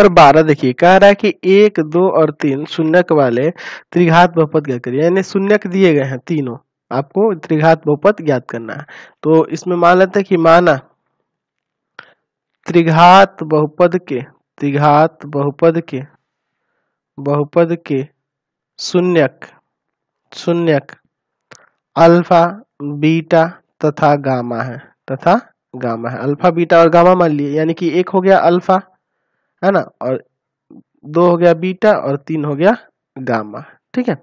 पर बारह देखिए कह रहा है कि एक दो और तीन शून्यक वाले त्रिघात बहुपद ज्ञात करिए यानी शून्यक दिए गए हैं तीनों आपको त्रिघात बहुपद ज्ञात करना है तो इसमें मान लेते हैं कि माना त्रिघात बहुपद के त्रिघात बहुपद के बहुपद के शून्यक शून्यक अल्फा बीटा तथा गामा है तथा गामा है अल्फा बीटा और गामा मान लिए यानी कि एक हो गया अल्फा है ना और दो हो गया बीटा और तीन हो गया गामा ठीक है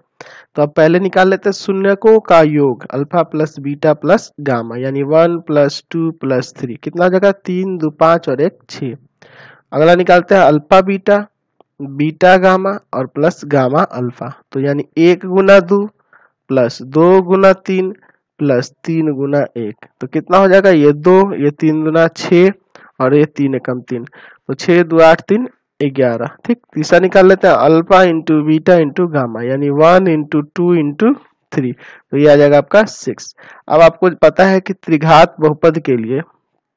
तो अब पहले निकाल लेते हैं शून्यकों का योग alpha plus beta plus gamma यानी one plus two plus three कितना हो जाएगा तीन दो पांच और एक छ अगला निकालते हैं अल्फा बीटा बीटा गामा और प्लस गामा अल्फा तो यानी एक गुना दो प्लस दो गुना तीन प्लस तीन गुना एक तो कितना हो जाएगा ये दो ये तीन गुना छः और ये तीन एकम तीन तो छह दो आठ तीन ग्यारह ठीक तीसरा निकाल लेते हैं alpha into beta into gamma यानी one into two into three तो ये आ जाएगा आपका सिक्स अब आपको पता है कि त्रिघात बहुपद के लिए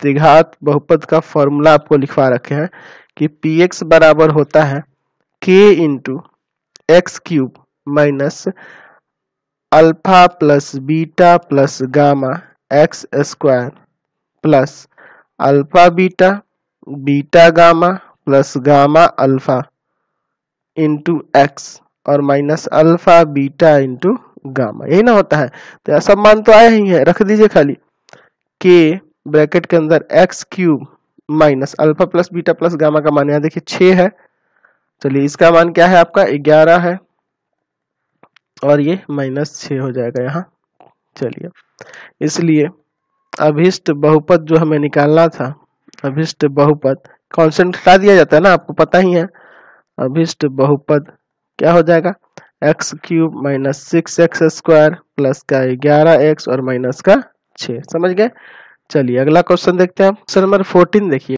त्रिघात बहुपद का फॉर्मूला आपको लिखवा रखे हैं कि पी एक्स बराबर होता है के into x cube minus alpha plus beta plus gamma x square plus alpha beta beta gamma plus gamma alpha into x और minus alpha beta into gamma यही ना होता है तो सब मान तो आया ही है रख दीजिए खाली के ब्रैकेट के अंदर x cube minus alpha plus beta plus gamma का मान यहाँ देखिए छ है चलिए इसका मान क्या है आपका ग्यारह है और ये माइनस छ हो जाएगा यहाँ चलिए इसलिए अभिष्ट बहुपद जो हमें निकालना था अभिष्ट बहुपद कॉन्सेंट हटा दिया जाता है ना आपको पता ही है अभिष्ट बहुपद क्या हो जाएगा x cube minus six x square plus का ग्यारह एक्स और माइनस का छ समझ गए चलिए अगला क्वेश्चन देखते हैं क्वेश्चन नंबर फोर्टीन देखिए